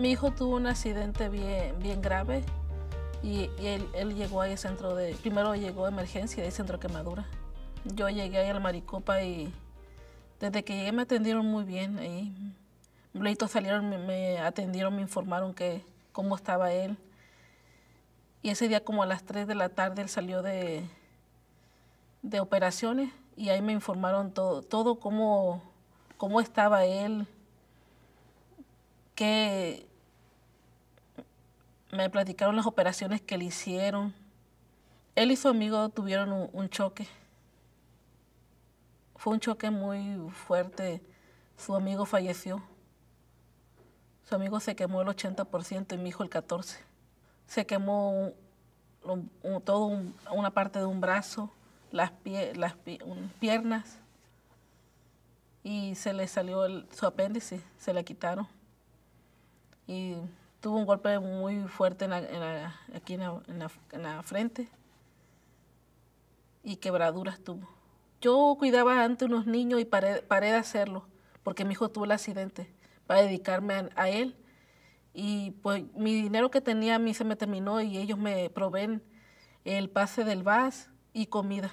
mi hijo tuvo un accidente bien, bien grave y, él, llegó ahí al centro de, primero llegó a emergencia de centro de quemadura. Yo llegué ahí al Maricopa y desde que llegué me atendieron muy bien ahí. Leitos salieron, me, atendieron, me informaron que cómo estaba él. Y ese día como a las 3 de la tarde él salió de, de operaciones y ahí me informaron todo, todo cómo, cómo estaba él, qué, me platicaron las operaciones que le hicieron. Él y su amigo tuvieron un, choque. Fue un choque muy fuerte. Su amigo falleció. Su amigo se quemó el 80% y mi hijo el 14%. Se quemó toda todo una parte de un brazo, las, piernas y se le salió su apéndice, se le quitaron. Y tuvo un golpe muy fuerte aquí en la, frente y quebraduras tuvo. Yo cuidaba antes unos niños y paré, de hacerlo porque mi hijo tuvo el accidente para dedicarme a, él. Y pues mi dinero que tenía a mí se me terminó y ellos me proveen el pase del VAS y comida.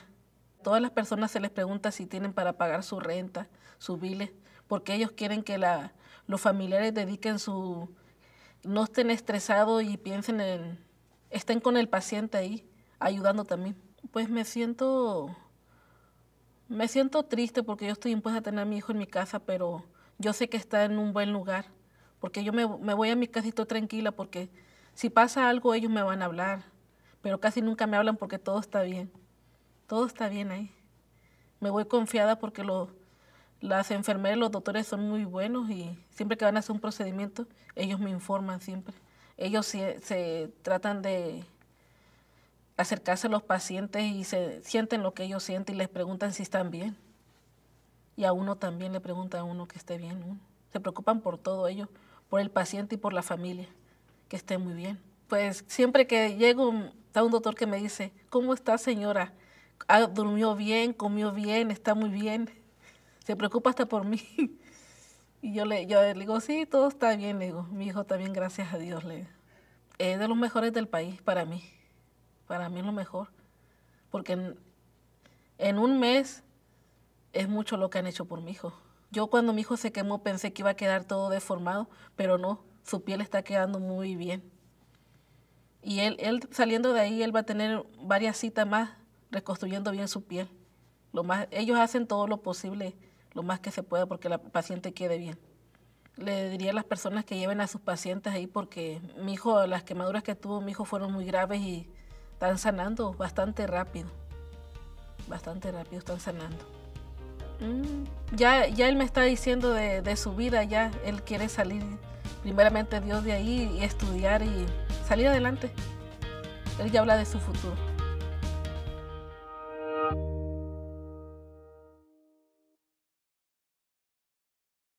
Todas las personas se les pregunta si tienen para pagar su renta, sus viles porque ellos quieren que la, los familiares dediquen su, no estén estresados y piensen en, estén con el paciente ahí, ayudando también. Pues me siento, me siento triste porque yo estoy impuesta a tener a mi hijo en mi casa, pero yo sé que está en un buen lugar, porque yo me, me voy a mi casa y estoy tranquila porque si pasa algo ellos me van a hablar, pero casi nunca me hablan porque todo está bien, todo está bien ahí. Me voy confiada porque lo, las enfermeras, los doctores son muy buenos y siempre que van a hacer un procedimiento, ellos me informan siempre. Ellos se, tratan de acercarse a los pacientes y se sienten lo que ellos sienten y les preguntan si están bien. Y a uno también le pregunta a uno que esté bien. Se preocupan por todo ello, por el paciente y por la familia, que esté muy bien. Pues siempre que llego, está un doctor que me dice, ¿cómo está señora? Ah, ¿Durmió bien? ¿Comió bien? ¿Está muy bien? se preocupa hasta por mí. Y yo le, yo le digo, sí, todo está bien, le digo, mi hijo también gracias a Dios, le Es de los mejores del país para mí, para mí es lo mejor, porque en, en un mes es mucho lo que han hecho por mi hijo. Yo cuando mi hijo se quemó pensé que iba a quedar todo deformado, pero no, su piel está quedando muy bien. Y él, él saliendo de ahí, él va a tener varias citas más reconstruyendo bien su piel. Lo más, ellos hacen todo lo posible lo más que se pueda porque la paciente quede bien. Le diría a las personas que lleven a sus pacientes ahí porque mi hijo, las quemaduras que tuvo mi hijo fueron muy graves y están sanando bastante rápido. Bastante rápido están sanando. Mm, ya, ya él me está diciendo de, de su vida, ya él quiere salir primeramente Dios de ahí y estudiar y salir adelante. Él ya habla de su futuro.